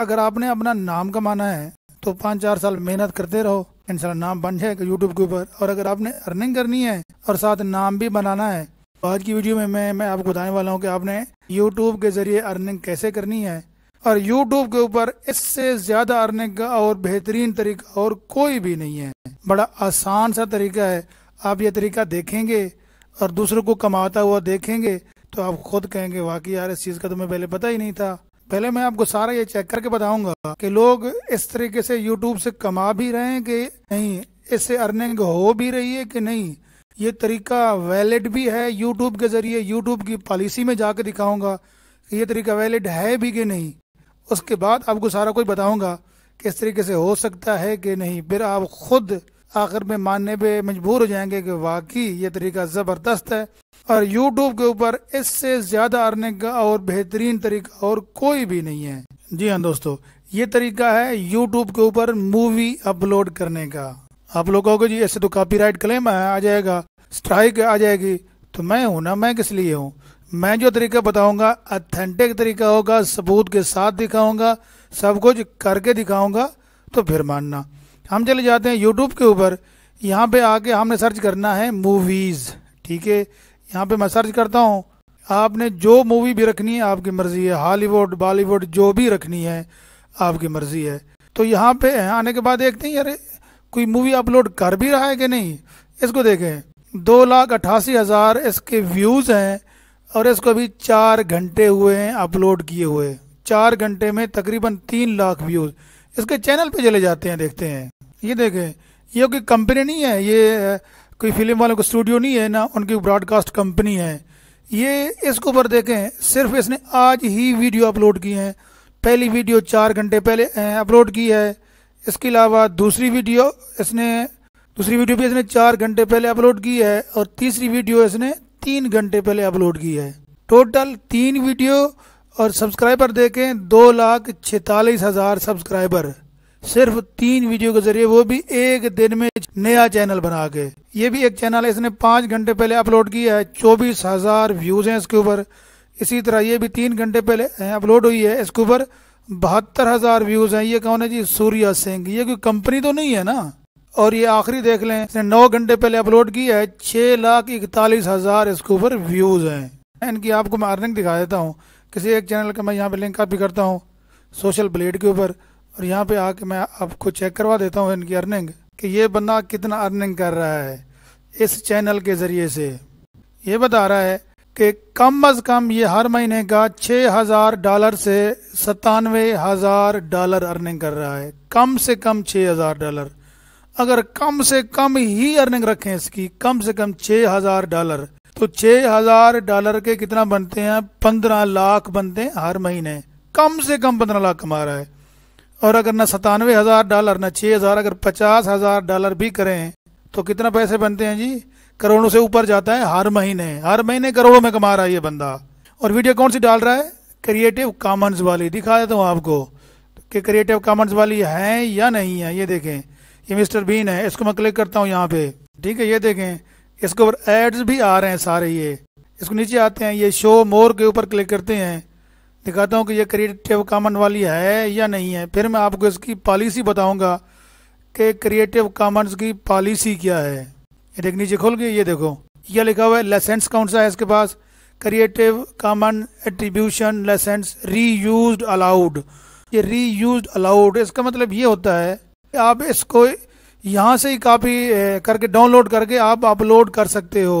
अगर आपने अपना नाम कमाना है तो पाँच चार साल मेहनत करते रहो इंसान नाम बन जाएगा यूट्यूब के ऊपर और अगर आपने अर्निंग करनी है और साथ नाम भी बनाना है तो आज की वीडियो में मैं मैं आपको बताने वाला हूँ कि आपने यूट्यूब के जरिए अर्निंग कैसे करनी है और यूट्यूब के ऊपर इससे ज्यादा अर्निंग का और बेहतरीन तरीका और कोई भी नहीं है बड़ा आसान सा तरीका है आप ये तरीका देखेंगे और दूसरों को कमाता हुआ देखेंगे तो आप खुद कहेंगे वाकई यार इस चीज़ का तो मैं पहले पता ही नहीं था पहले मैं आपको सारा ये चेक करके बताऊंगा कि लोग इस तरीके से यूट्यूब से कमा भी रहे हैं कि नहीं इससे अर्निंग हो भी रही है कि नहीं ये तरीका वैलिड भी है यूट्यूब के ज़रिए यूट्यूब की पॉलिसी में जाके दिखाऊंगा कि ये तरीका वैलिड है भी कि नहीं उसके बाद आपको सारा कुछ बताऊंगा कि इस तरीके से हो सकता है कि नहीं फिर आप खुद आखिर में मानने पर मजबूर हो जाएंगे कि वाकई ये तरीका ज़बरदस्त है और यूट्यूब के ऊपर इससे ज्यादा अर्निंग का और बेहतरीन तरीका और कोई भी नहीं है जी हाँ दोस्तों ये तरीका है यूट्यूब के ऊपर मूवी अपलोड करने का आप लोग कहोगे जी ऐसे तो कॉपीराइट क्लेम आ जाएगा स्ट्राइक आ जाएगी तो मैं हूं ना मैं किस लिए हूँ मैं जो तरीका बताऊंगा अथेंटिक तरीका होगा सबूत के साथ दिखाऊंगा सब कुछ करके दिखाऊंगा तो फिर मानना हम चले जाते हैं यूट्यूब के ऊपर यहाँ पे आके हमने सर्च करना है मूवीज़ ठीक है यहाँ पे मैं सर्च करता हूँ आपने जो मूवी भी रखनी है आपकी मर्जी है हॉलीवुड बॉलीवुड जो भी रखनी है आपकी मर्जी है तो यहाँ पे आने के बाद देखते हैं यार कोई मूवी अपलोड कर भी रहा है कि नहीं इसको देखें दो लाख अट्ठासी हज़ार इसके व्यूज़ हैं और इसको अभी चार घंटे हुए हैं अपलोड किए हुए चार घंटे में तकरीबन तीन लाख व्यूज़ इसके चैनल पे चले जाते हैं देखते हैं ये देखें ये कोई कंपनी नहीं है ये कोई फिल्म वालों का स्टूडियो नहीं है ना उनकी ब्रॉडकास्ट कंपनी है ये इसके ऊपर देखें सिर्फ इसने आज ही वीडियो अपलोड की है पहली वीडियो चार घंटे पहले अपलोड की है इसके अलावा दूसरी वीडियो इसने दूसरी वीडियो भी इसने चार घंटे पहले अपलोड की है और तीसरी वीडियो इसने तीन घंटे पहले अपलोड की है टोटल तीन वीडियो और सब्सक्राइबर देखें दो लाख छतालीस हज़ार सब्सक्राइबर सिर्फ तीन वीडियो के जरिए वो भी एक दिन में नया चैनल बना के ये भी एक चैनल इसने पांच घंटे पहले अपलोड किया है चौबीस हज़ार व्यूज़ हैं इसके ऊपर इसी तरह ये भी तीन घंटे पहले अपलोड हुई है इसके ऊपर बहत्तर हज़ार व्यूज़ हैं ये कौन है जी सूर्या सिंह ये कोई कंपनी तो नहीं है ना और ये आखिरी देख लें इसने नौ घंटे पहले अपलोड किया है छह लाख इकतालीस हज़ार इसके ऊपर व्यूज़ हैं इनकी आपको मैं अर्निंग दिखा देता हूँ किसी एक चैनल का मैं यहाँ पे लिंक कॉपी करता हूँ सोशल ब्लेड के ऊपर और यहाँ पे आके मैं आपको चेक करवा देता हूँ इनकी अर्निंग कि ये बंदा कितना अर्निंग कर रहा है इस चैनल के ज़रिए से ये बता रहा है कि कम अज कम ये हर महीने का छ हज़ार डॉलर से सतानवे हज़ार डॉलर अर्निंग कर रहा है कम से कम छ हज़ार डॉलर अगर कम से कम ही अर्निंग रखें इसकी कम से कम छ हज़ार डॉलर तो छ हज़ार डॉलर के कितना बनते हैं पंद्रह लाख बनते हैं हर महीने कम से कम पंद्रह लाख कमा रहा है और अगर न सतानवे हजार डॉलर न छह हजार अगर पचास हजार डॉलर भी करें तो कितना पैसे बनते हैं जी करोड़ों से ऊपर जाता है हर महीने हर महीने करोड़ों में कमा रहा है ये बंदा और वीडियो कौन सी डाल रहा है क्रिएटिव कॉमंस वाली दिखा देता हूँ आपको कि क्रिएटिव कॉमंस वाली है या नहीं है ये देखें ये मिस्टर बीन है इसको मैं क्लिक करता हूँ यहाँ पे ठीक है ये देखें इसके ऊपर एड्स भी आ रहे हैं सारे ये इसको नीचे आते हैं ये शो मोर के ऊपर क्लिक करते हैं दिखाता हूँ कि ये क्रिएटिव कामन वाली है या नहीं है फिर मैं आपको इसकी पॉलिसी बताऊंगा कि क्रिएटिव कामन्स की पॉलिसी क्या है ये देख नीचे खोल गए ये देखो यह लिखा हुआ है लाइसेंस कौन सा है इसके पास creative common attribution licence reuse allowed ये री यूज अलाउड इसका मतलब ये होता है कि आप इसको यहाँ से ही कापी करके डाउनलोड करके आप अपलोड कर सकते हो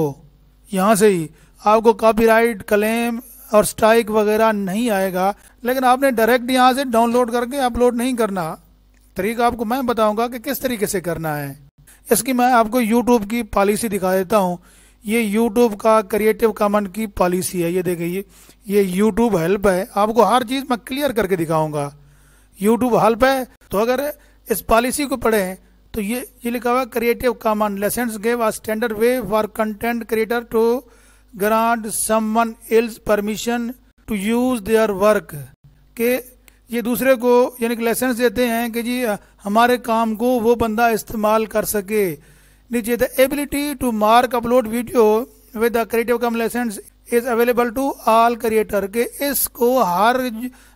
यहाँ से ही आपको कॉपीराइट क्लेम और स्ट्राइक वगैरह नहीं आएगा लेकिन आपने डायरेक्ट यहाँ से डाउनलोड करके अपलोड नहीं करना तरीका आपको मैं बताऊंगा कि किस तरीके से करना है इसकी मैं आपको यूट्यूब की पॉलिसी दिखा देता हूँ ये यूट्यूब का क्रिएटिव कॉमन की पॉलिसी है ये देखिए ये यूट्यूब हेल्प है आपको हर चीज़ मैं क्लियर करके दिखाऊंगा यूट्यूब हेल्प है तो अगर इस पॉलिसी को पढ़ें तो ये ये लिखा हुआ creative common licence gave a standard way for content creator to grant someone else permission to use their work के ये दूसरे को यानी कि लाइसेंस देते हैं कि जी हमारे काम को वो बंदा इस्तेमाल कर सके नीचे the ability to mark upload video with creative common licence is available to all creator के इसको हर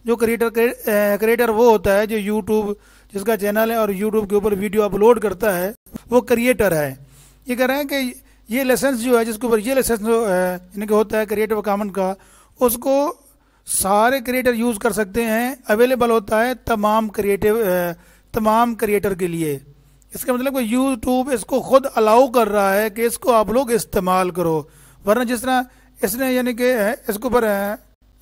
जो क्रिएटर क्रिएटर वो होता है जो यूट्यूब जिसका चैनल है और यूट्यूब के ऊपर वीडियो अपलोड करता है वो क्रिएटर है ये कह रहे हैं कि ये लाइसेंस जो है जिसके ऊपर ये लाइसेंस यानी कि होता है क्रिएटिव कामन का उसको सारे क्रिएटर यूज़ कर सकते हैं अवेलेबल होता है तमाम क्रिएटिव तमाम क्रिएटर के लिए इसका मतलब कि यूट्यूब इसको खुद अलाउ कर रहा है कि इसको आप लोग इस्तेमाल करो वरना जिस तरह इसने यानी कि इसके ऊपर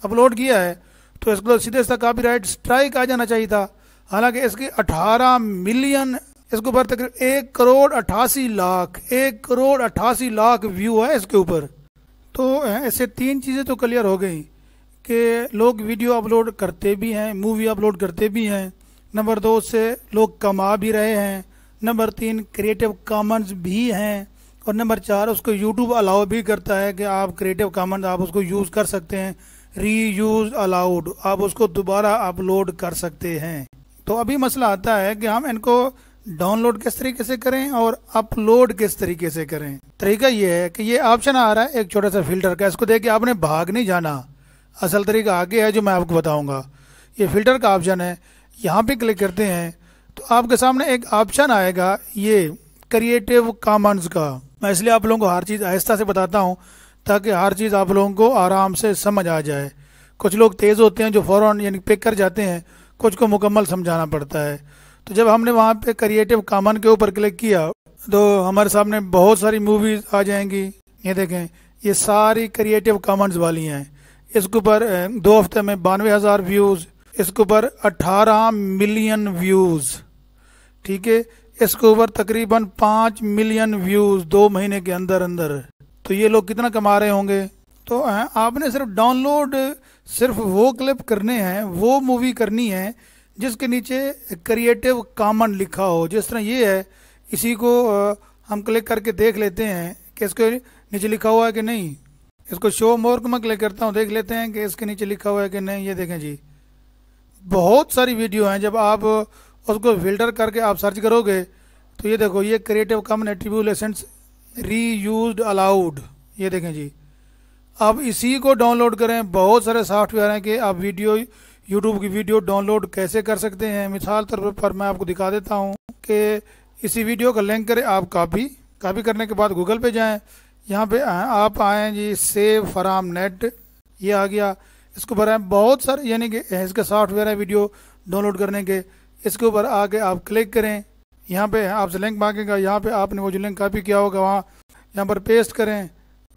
अपलोड किया है तो इसको सीधे सीधा कापी राइट स्ट्राइक आ जाना चाहिए था हालांकि इसके 18 मिलियन इसके ऊपर तकरीब एक करोड़ अट्ठासी लाख एक करोड़ अट्ठासी लाख व्यू है इसके ऊपर तो ऐसे तीन चीज़ें तो क्लियर हो गई कि लोग वीडियो अपलोड करते भी हैं मूवी अपलोड करते भी हैं नंबर दो से लोग कमा भी रहे हैं नंबर तीन क्रिएटिव कॉमन्स भी हैं और नंबर चार उसको यूट्यूब अलाउ भी करता है कि आप क्रिएटिव कॉमन्स आप उसको यूज़ कर सकते हैं री यूज अलाउड आप उसको दोबारा अपलोड कर सकते हैं तो अभी मसला आता है कि हम इनको डाउनलोड किस तरीके से करें और अपलोड किस तरीके से करें तरीका यह है कि ये ऑप्शन आ रहा है एक छोटा सा फिल्टर का इसको देख के आपने भाग नहीं जाना असल तरीका आगे है जो मैं आपको बताऊंगा ये फिल्टर का ऑप्शन है यहाँ पे क्लिक करते हैं तो आपके सामने एक ऑप्शन आएगा ये क्रिएटिव कॉमन्स का मैं इसलिए आप लोगों को हर चीज़ आहिस्ता से बताता हूँ ताकि हर चीज़ आप लोगों को आराम से समझ आ जाए कुछ लोग तेज़ होते हैं जो फ़ौर यानी पिक कर जाते हैं कुछ को मुकम्मल समझाना पड़ता है तो जब हमने वहाँ पे क्रिएटिव कामन के ऊपर क्लिक किया तो हमारे सामने बहुत सारी मूवीज आ जाएंगी ये देखें ये सारी क्रिएटिव कॉमन्स वाली हैं इसके ऊपर दो हफ्ते में बानवे हज़ार व्यूज़ इसके ऊपर अठारह मिलियन व्यूज़ ठीक है इसके ऊपर तकरीबन पांच मिलियन व्यूज़ दो महीने के अंदर अंदर तो ये लोग कितना कमा रहे होंगे तो आपने सिर्फ डाउनलोड सिर्फ वो क्लिप करने हैं वो मूवी करनी है जिसके नीचे क्रिएटिव कॉमन लिखा हो जिस तरह ये है इसी को हम क्लिक करके देख लेते हैं कि इसके नीचे लिखा हुआ है कि नहीं इसको शो मोर को मैं क्लिक करता हूँ देख लेते हैं कि इसके नीचे लिखा हुआ है कि नहीं ये देखें जी बहुत सारी वीडियो हैं जब आप उसको फिल्टर करके आप सर्च करोगे तो ये देखो ये creative common attribute reuse allowed ये देखें जी आप इसी को डाउनलोड करें बहुत सारे सॉफ्टवेयर हैं कि आप वीडियो यूट्यूब की वीडियो डाउनलोड कैसे कर सकते हैं मिसाल तौर पर मैं आपको दिखा देता हूँ कि इसी वीडियो का लिंक करें आप कापी कापी करने के बाद गूगल पे जाएं यहाँ पे आप आएँ जी सेव फराम नेट ये आ गया इसके ऊपर आए बहुत सारे यानी कि इसका सॉफ्टवेयर है वीडियो डाउनलोड करने के इसके ऊपर आके आप क्लिक करें यहाँ पे आपसे लिंक मांगेगा यहाँ पे आपने वो जो लिंक कापी किया होगा वहाँ यहाँ पर पेस्ट करें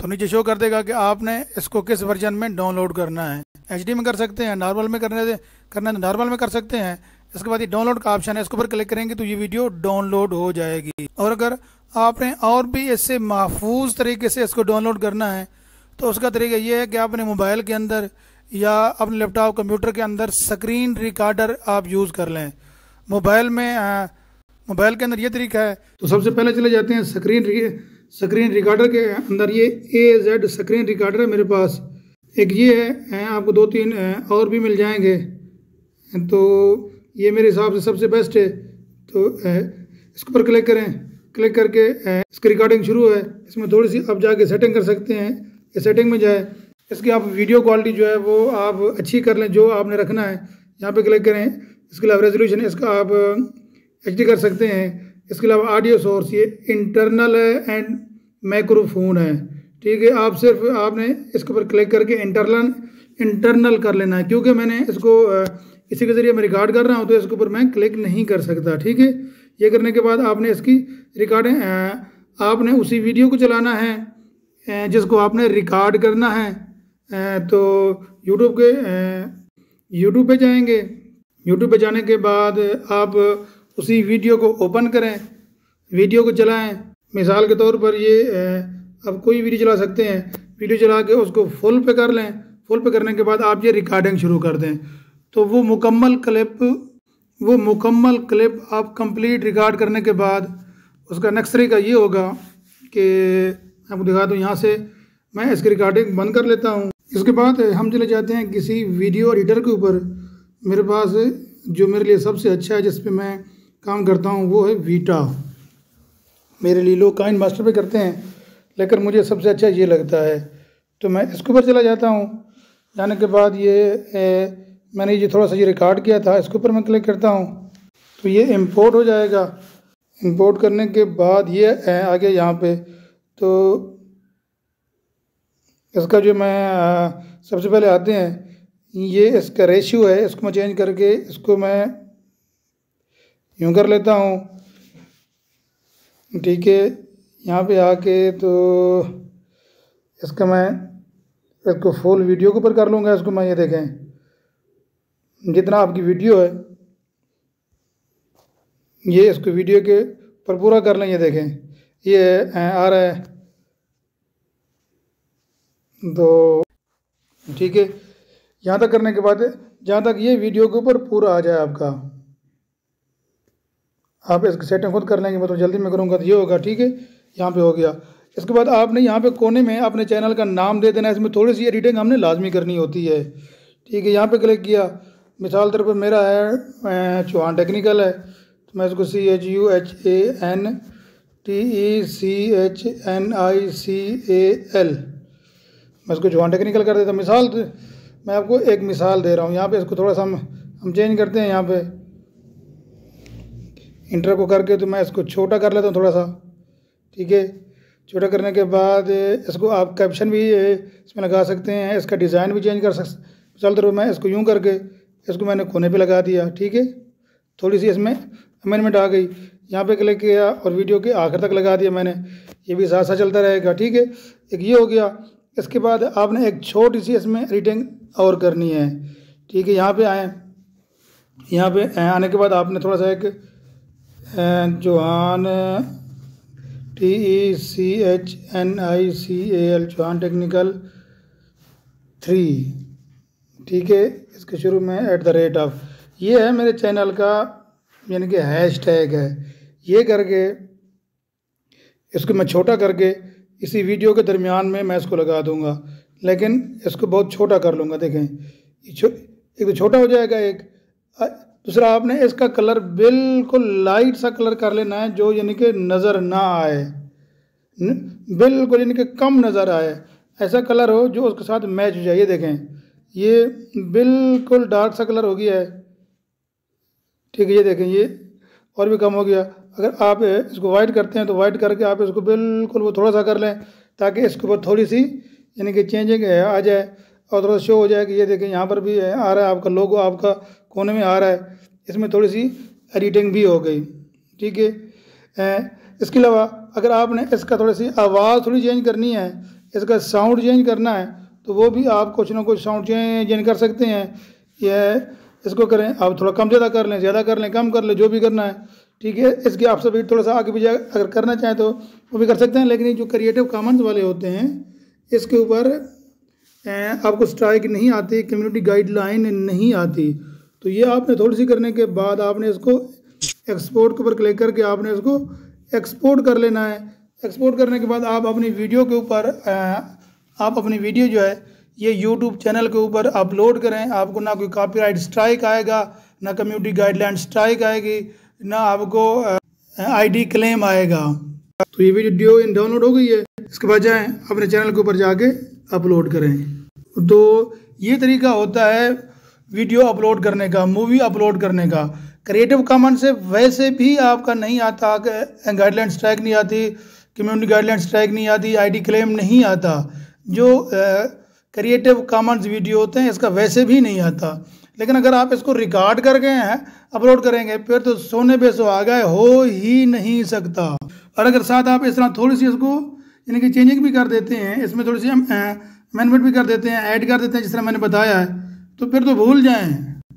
तो नीचे शो कर देगा कि आपने इसको किस वर्जन में डाउनलोड करना है एच में कर सकते हैं नॉर्मल में करने दे करना है नॉर्मल तो में कर सकते हैं इसके बाद ये डाउनलोड का ऑप्शन है इसके ऊपर क्लिक करेंगे तो ये वीडियो डाउनलोड हो जाएगी और अगर आपने और भी इससे महफूज तरीके से इसको डाउनलोड करना है तो उसका तरीका ये है कि आपने मोबाइल के अंदर या अपने लैपटॉप कंप्यूटर के अंदर स्क्रीन रिकॉर्डर आप यूज़ कर लें मोबाइल में मोबाइल के अंदर ये तरीका है तो सबसे पहले चले जाते हैं स्क्रीन स्क्रीन रिकॉर्डर के अंदर ये ए जेड स्क्रीन रिकॉर्डर है मेरे पास एक ये है आपको दो तीन और भी मिल जाएंगे तो ये मेरे हिसाब से सबसे बेस्ट है तो इसके ऊपर क्लिक करें क्लिक करके इसकी रिकॉर्डिंग शुरू है इसमें थोड़ी सी आप जाके सेटिंग कर सकते हैं ये सेटिंग में जाए इसकी आप वीडियो क्वालिटी जो है वो आप अच्छी कर लें जो आपने रखना है यहाँ पे क्लिक करें इसके लिए रेजोल्यूशन इसका आप एच कर सकते हैं इसके अलावा ऑडियो सोर्स ये इंटरनल है एंड माइक्रोफोन है ठीक है आप सिर्फ आपने इसके ऊपर क्लिक करके इंटरनल इंटरनल कर लेना है क्योंकि मैंने इसको इसी के ज़रिए मैं रिकॉर्ड कर रहा हूँ तो इसके ऊपर मैं क्लिक नहीं कर सकता ठीक है ये करने के बाद आपने इसकी रिकॉर्डिंग आपने उसी वीडियो को चलाना है जिसको आपने रिकॉर्ड करना है तो यूट्यूब के यूट्यूब पे जाएंगे यूट्यूब पे जाने के बाद आप उसी वीडियो को ओपन करें वीडियो को चलाएं मिसाल के तौर पर ये अब कोई वीडियो चला सकते हैं वीडियो चला के उसको फुल पे कर लें फुल पे करने के बाद आप ये रिकॉर्डिंग शुरू कर दें तो वो मुकम्मल क्लिप वो मुकम्मल क्लिप आप कंप्लीट रिकॉर्ड करने के बाद उसका नेक्स्ट तरीका ये होगा कि आपको दिखा दूँ यहाँ से मैं इसकी रिकॉर्डिंग बंद कर लेता हूँ इसके बाद हम चले जाते हैं किसी वीडियो एडिटर के ऊपर मेरे पास जो मेरे लिए सबसे अच्छा है जिस पर मैं काम करता हूँ वो है वीटा मेरे लिए लोग काइन मास्टर पे करते हैं लेकिन मुझे सबसे अच्छा ये लगता है तो मैं इसके ऊपर चला जाता हूँ जाने के बाद ये ए, मैंने ये थोड़ा सा ये रिकॉर्ड किया था इसके ऊपर मैं क्लिक करता हूँ तो ये इम्पोर्ट हो जाएगा इम्पोर्ट करने के बाद ये ए, आगे यहाँ पे तो इसका जो मैं सबसे पहले आते हैं ये इसका रेशियो है इसको मैं चेंज करके इसको मैं यूँ कर लेता हूँ ठीक है यहाँ पे आके तो इसका मैं इसको फुल वीडियो के ऊपर कर लूँगा इसको मैं ये देखें जितना आपकी वीडियो है ये इसको वीडियो के पर पूरा कर लें ये देखें ये आ रहा है तो ठीक है यहाँ तक करने के बाद जहाँ तक ये वीडियो के ऊपर पूरा आ जाए आपका आप इसकी सेटिंग खुद कर लेंगे मैं तो जल्दी में करूँगा तो ये होगा ठीक है यहाँ पे हो गया इसके बाद आपने यहाँ पे कोने में अपने चैनल का नाम दे देना इसमें थोड़ी सी एडिटिंग हमने लाजमी करनी होती है ठीक है यहाँ पे क्लिक किया मिसाल तौर पर मेरा है चौहान टेक्निकल है तो मैं इसको C H U H A N T E C H N I C A L मैं इसको चौहान टेक्निकल कर देता मिसाल मैं आपको एक मिसाल दे रहा हूँ यहाँ पर इसको थोड़ा सा हम हम चेंज करते हैं यहाँ पर इंटर को करके तो मैं इसको छोटा कर लेता हूँ थोड़ा सा ठीक है छोटा करने के बाद इसको आप कैप्शन भी इसमें लगा सकते हैं इसका डिज़ाइन भी चेंज कर सकते चलते तो रहो मैं इसको यूँ करके इसको मैंने कोने पे लगा दिया ठीक है थोड़ी सी इसमें अमेंडमेंट आ गई यहाँ पे क्लिक किया और वीडियो के आखिर तक लगा दिया मैंने ये भी साथ साथ चलता रहेगा ठीक है एक ये हो गया इसके बाद आपने एक छोटी सी इसमें एडिटिंग और करनी है ठीक है यहाँ पे आए यहाँ पे आने के बाद आपने थोड़ा सा एक जोहान T E C H N I C A L जोहान टेक्निकल थ्री ठीक है इसके शुरू में एट द रेट ऑफ ये है मेरे चैनल का यानी कि हैश टैग है ये करके इसको मैं छोटा करके इसी वीडियो के दरमियान में मैं इसको लगा दूंगा लेकिन इसको बहुत छोटा कर लूँगा देखें एक तो छोटा हो जाएगा एक दूसरा आपने इसका कलर बिल्कुल लाइट सा कलर कर लेना है जो यानी कि नज़र ना आए बिल्कुल यानी कि कम नज़र आए ऐसा कलर हो जो उसके साथ मैच हो जाए ये देखें ये बिल्कुल डार्क सा कलर हो गया है ठीक है ये देखें ये और भी कम हो गया अगर आप इसको वाइट करते हैं तो वाइट करके आप इसको बिल्कुल वो थोड़ा सा कर लें ताकि इसके ऊपर थोड़ी सी यानी कि चेंजिंग आ जाए और थोड़ा शो हो जाए कि ये देखें यहाँ पर भी आ रहा है आपका लोगो आपका कोने में आ रहा है इसमें थोड़ी सी एडिटिंग भी हो गई ठीक है इसके अलावा अगर आपने इसका थोड़ी सी आवाज़ थोड़ी चेंज करनी है इसका साउंड चेंज करना है तो वो भी आप कुछ ना कुछ साउंड चेंज कर सकते हैं यह इसको करें आप थोड़ा कम ज़्यादा कर लें ज़्यादा कर लें कम कर लें जो भी करना है ठीक है इसके आप सभी थोड़ा सा आगे पीछे अगर करना चाहें तो वो भी कर सकते हैं लेकिन जो क्रिएटिव कामन्स वाले होते हैं इसके ऊपर आपको स्ट्राइक नहीं आती कम्युनिटी गाइडलाइन नहीं आती तो ये आपने थोड़ी सी करने के बाद आपने इसको एक्सपोर्ट के ऊपर क्लिक करके आपने इसको एक्सपोर्ट कर लेना है एक्सपोर्ट करने के बाद आप अपनी वीडियो के ऊपर आप अपनी वीडियो जो है ये यूट्यूब चैनल के ऊपर अपलोड करें आपको ना कोई कॉपीराइट स्ट्राइक आएगा ना कम्युनिटी गाइडलाइन स्ट्राइक आएगी ना आपको आईडी क्लेम आएगा तो ये वीडियो डाउनलोड हो गई है इसके बजाय अपने चैनल के ऊपर जाके अपलोड करें तो ये तरीका होता है वीडियो अपलोड करने का मूवी अपलोड करने का क्रिएटिव कॉमन से वैसे भी आपका नहीं आता गाइडलाइन स्ट्राइक नहीं आती कम्युनिटी गाइडलाइन स्ट्राइक नहीं आती आईडी क्लेम नहीं आता जो क्रिएटिव कॉमन्स वीडियो होते हैं इसका वैसे भी नहीं आता लेकिन अगर आप इसको रिकॉर्ड कर गए हैं अपलोड करेंगे फिर तो सोने सो आ गए हो ही नहीं सकता और अगर साथ आप इस तरह थोड़ी सी इसको यानी कि चेंजिंग भी कर देते हैं इसमें थोड़ी सी हम अमेंडमेंट भी कर देते हैं ऐड कर देते हैं जिस तरह मैंने बताया है तो फिर तो भूल जाएँ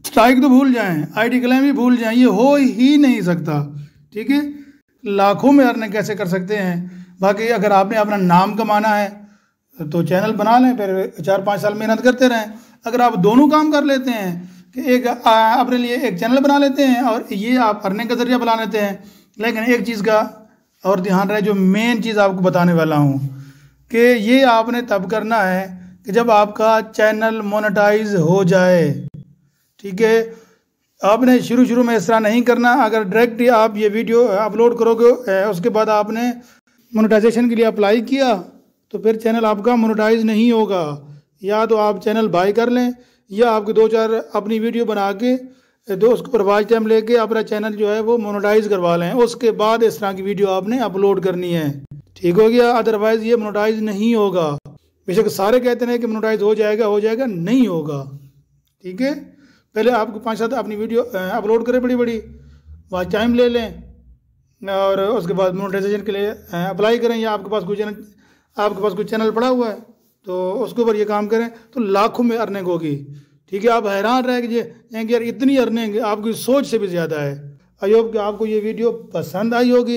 स्ट्राइक तो भूल आई डी क्लेम भी भूल जाए ये हो ही नहीं सकता ठीक है लाखों में अर्निंग कैसे कर सकते हैं बाकी अगर आपने अपना नाम कमाना है तो चैनल बना लें फिर चार पाँच साल मेहनत करते रहें अगर आप दोनों काम कर लेते हैं कि एक अपने लिए एक चैनल बना लेते हैं और ये आप अर्निंग का जरिया बना लेते हैं लेकिन एक चीज़ का और ध्यान रहे जो मेन चीज़ आपको बताने वाला हूँ कि ये आपने तब करना है कि जब आपका चैनल मोनेटाइज हो जाए ठीक है आपने शुरू शुरू में इस तरह नहीं करना अगर डायरेक्ट आप ये वीडियो अपलोड करोगे उसके बाद आपने मोनेटाइजेशन के लिए अप्लाई किया तो फिर चैनल आपका मोनेटाइज नहीं होगा या तो आप चैनल बाय कर लें या आपके दो चार अपनी वीडियो बना के दोस्त प्रवाज टाइम लेके अपना चैनल जो है वो मोनोटाइज करवा लें उसके बाद इस तरह की वीडियो आपने अपलोड करनी है ठीक हो गया अदरवाइज ये मोनोटाइज नहीं होगा बेशक सारे कहते हैं कि मोनोटाइज हो जाएगा हो जाएगा नहीं होगा ठीक है पहले आपको पाँच सात अपनी वीडियो अपलोड करें बड़ी बड़ी वहाँ टाइम ले लें और उसके बाद मोनोटाइजेशन के लिए अप्लाई करें या आपके पास कोई चैनल आपके पास कोई चैनल पड़ा हुआ है तो उसके ऊपर ये काम करें तो लाखों में अर्निंग होगी ठीक है आप हैरान रह जाएंगे यार इतनी अर्निंग आपकी सोच से भी ज़्यादा है होप कि आपको ये वीडियो पसंद आई होगी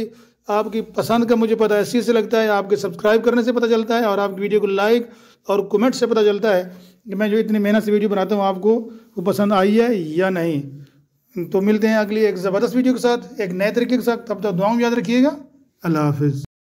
आपकी पसंद का मुझे पता ऐसी से लगता है आपके सब्सक्राइब करने से पता चलता है और आपकी वीडियो को लाइक और कमेंट से पता चलता है कि मैं जो इतनी मेहनत से वीडियो बनाता हूँ आपको वो पसंद आई है या नहीं तो मिलते हैं अगली एक ज़बरदस्त वीडियो के साथ एक नए तरीके के साथ तब तक दुआओं याद रखिएगा अल्लाह हाफिज़